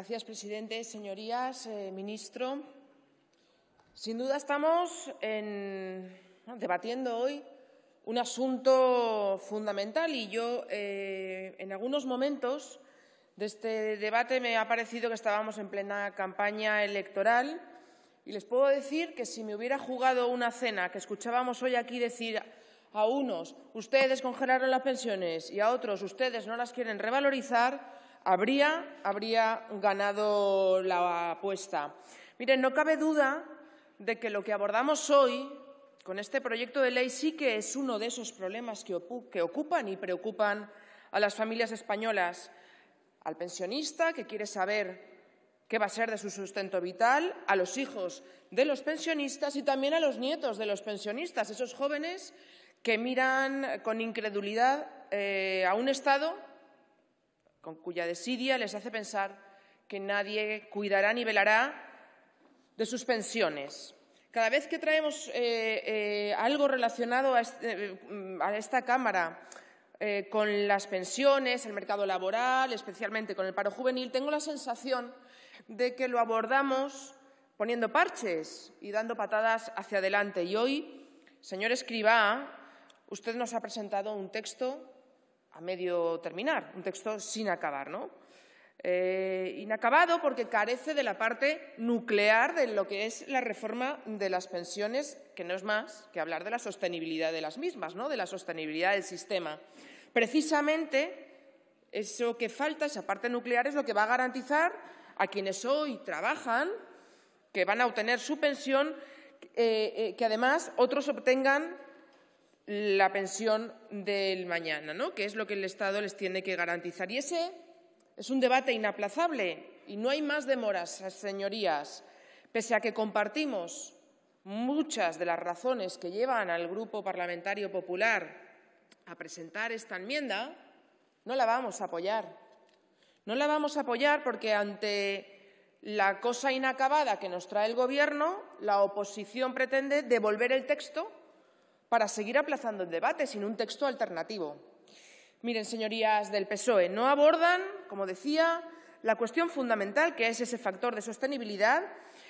Gracias, presidente. Señorías, eh, ministro, sin duda estamos debatiendo hoy un asunto fundamental y yo eh, en algunos momentos de este debate me ha parecido que estábamos en plena campaña electoral y les puedo decir que si me hubiera jugado una cena que escuchábamos hoy aquí decir a unos ustedes congelaron las pensiones y a otros ustedes no las quieren revalorizar, habría, ganado la apuesta. Miren, no cabe duda de que lo que abordamos hoy con este proyecto de ley sí que es uno de esos problemas que, ocupan y preocupan a las familias españolas, al pensionista que quiere saber qué va a ser de su sustento vital, a los hijos de los pensionistas y también a los nietos de los pensionistas, esos jóvenes que miran con incredulidad eh, a un Estado con cuya desidia les hace pensar que nadie cuidará ni velará de sus pensiones. Cada vez que traemos eh, eh, algo relacionado a, eh, mm, esta Cámara con las pensiones, el mercado laboral, especialmente con el paro juvenil, tengo la sensación de que lo abordamos poniendo parches y dando patadas hacia adelante. Y hoy, señor Escribá, usted nos ha presentado un texto a medio terminar, un texto sin acabar, ¿no? Eh, inacabado porque carece de la parte nuclear de lo que es la reforma de las pensiones, que no es más que hablar de la sostenibilidad de las mismas, ¿no? de la sostenibilidad del sistema. Precisamente eso que falta, esa parte nuclear, es lo que va a garantizar a quienes hoy trabajan que van a obtener su pensión, eh, eh, que además otros obtengan la pensión del mañana, ¿no? que es lo que el Estado les tiene que garantizar. Y ese es un debate inaplazable y no hay más demoras, señorías, pese a que compartimos muchas de las razones que llevan al Grupo Parlamentario Popular a presentar esta enmienda, no la vamos a apoyar. No la vamos a apoyar porque ante la cosa inacabada que nos trae el Gobierno, la oposición pretende devolver el texto para seguir aplazando el debate sin un texto alternativo. Miren, señorías del PSOE, no abordan, como decía, la cuestión fundamental que es ese factor de sostenibilidad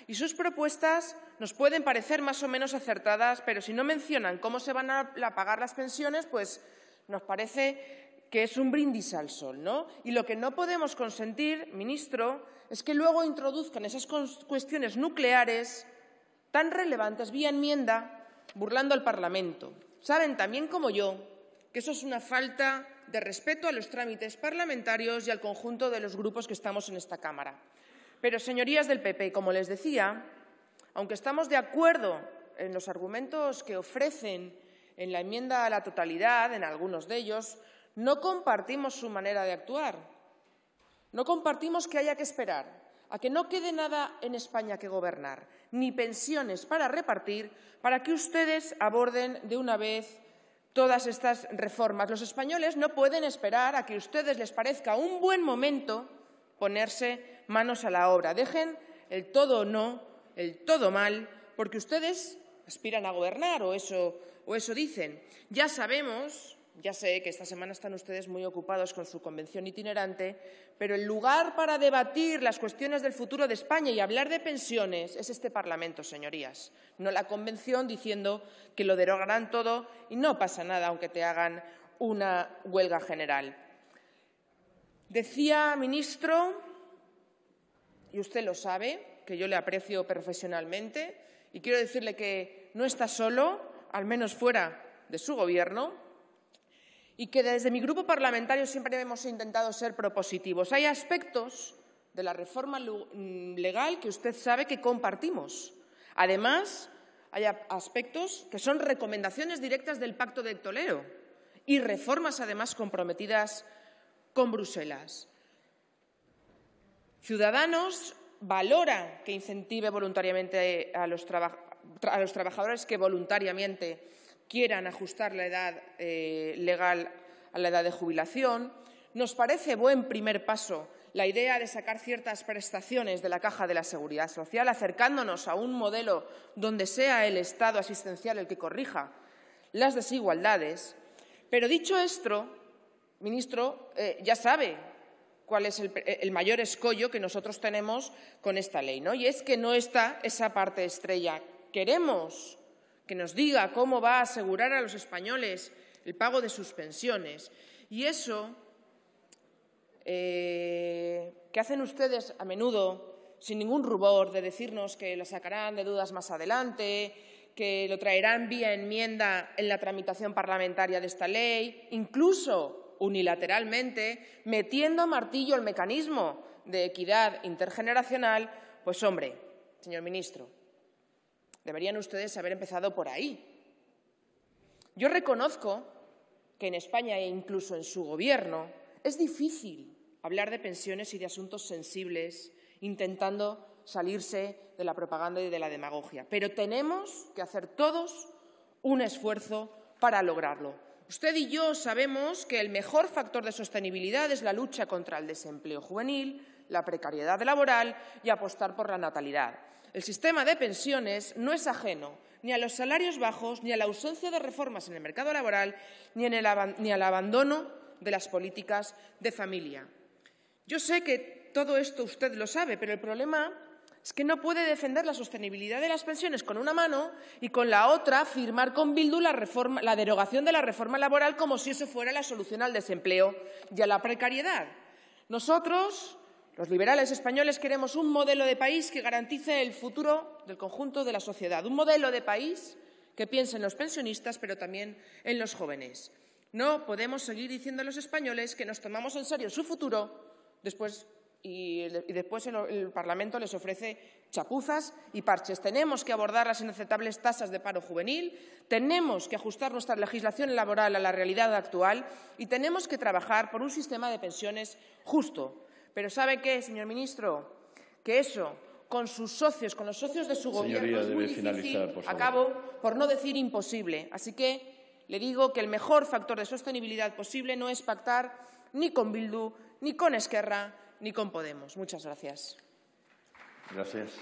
y sus propuestas nos pueden parecer más o menos acertadas, pero si no mencionan cómo se van a pagar las pensiones, pues nos parece que es un brindis al sol, ¿no? Y lo que no podemos consentir, ministro, es que luego introduzcan esas cuestiones nucleares tan relevantes vía enmienda burlando al Parlamento. Saben también como yo que eso es una falta de respeto a los trámites parlamentarios y al conjunto de los grupos que estamos en esta Cámara. Pero, señorías del PP, como les decía, aunque estamos de acuerdo en los argumentos que ofrecen en la enmienda a la totalidad, en algunos de ellos, no compartimos su manera de actuar. No compartimos que haya que esperar a que no quede nada en España que gobernar, ni pensiones para repartir para que ustedes aborden de una vez todas estas reformas. Los españoles no pueden esperar a que a ustedes les parezca un buen momento ponerse manos a la obra. Dejen el todo no, el todo mal, porque ustedes aspiran a gobernar o eso, o eso dicen. Ya sabemos ya sé que esta semana están ustedes muy ocupados con su convención itinerante, pero el lugar para debatir las cuestiones del futuro de España y hablar de pensiones es este Parlamento, señorías, no la convención diciendo que lo derogarán todo y no pasa nada aunque te hagan una huelga general. Decía, ministro, y usted lo sabe, que yo le aprecio profesionalmente, y quiero decirle que no está solo, al menos fuera de su Gobierno, y que desde mi grupo parlamentario siempre hemos intentado ser propositivos. Hay aspectos de la reforma mm, legal que usted sabe que compartimos. Además, hay aspectos que son recomendaciones directas del Pacto de Tolero. y reformas, además, comprometidas con Bruselas. Ciudadanos valora que incentive voluntariamente a los trabajadores que voluntariamente quieran ajustar la edad eh, legal a la edad de jubilación. Nos parece buen primer paso la idea de sacar ciertas prestaciones de la caja de la seguridad social, acercándonos a un modelo donde sea el Estado asistencial el que corrija las desigualdades. Pero dicho esto, ministro, eh, ya sabe cuál es el, eh, el, mayor escollo que nosotros tenemos con esta ley, ¿no? Y es que no está esa parte estrella. Queremos que nos diga cómo va a asegurar a los españoles el pago de sus pensiones. Y eso eh, que hacen ustedes a menudo sin ningún rubor de decirnos que lo sacarán de dudas más adelante, que lo traerán vía enmienda en la tramitación parlamentaria de esta ley, incluso unilateralmente, metiendo a martillo el mecanismo de equidad intergeneracional, pues hombre, señor ministro, Deberían ustedes haber empezado por ahí. Yo reconozco que en España e incluso en su gobierno es difícil hablar de pensiones y de asuntos sensibles intentando salirse de la propaganda y de la demagogia. Pero tenemos que hacer todos un esfuerzo para lograrlo. Usted y yo sabemos que el mejor factor de sostenibilidad es la lucha contra el desempleo juvenil, la precariedad laboral y apostar por la natalidad. El sistema de pensiones no es ajeno ni a los salarios bajos, ni a la ausencia de reformas en el mercado laboral, ni, al abandono de las políticas de familia. Yo sé que todo esto usted lo sabe, pero el problema es que no puede defender la sostenibilidad de las pensiones con una mano y con la otra firmar con Bildu la, la derogación de la reforma laboral como si eso fuera la solución al desempleo y a la precariedad. Nosotros los liberales españoles queremos un modelo de país que garantice el futuro del conjunto de la sociedad, un modelo de país que piense en los pensionistas, pero también en los jóvenes. No podemos seguir diciendo a los españoles que nos tomamos en serio su futuro y, después el Parlamento les ofrece chapuzas y parches. Tenemos que abordar las inaceptables tasas de paro juvenil, tenemos que ajustar nuestra legislación laboral a la realidad actual y tenemos que trabajar por un sistema de pensiones justo pero ¿sabe qué, señor ministro? Que eso, con sus socios, con los socios de su gobierno, acabo, por no decir imposible. Así que le digo que el mejor factor de sostenibilidad posible no es pactar ni con Bildu, ni con Esquerra, ni con Podemos. Muchas Gracias.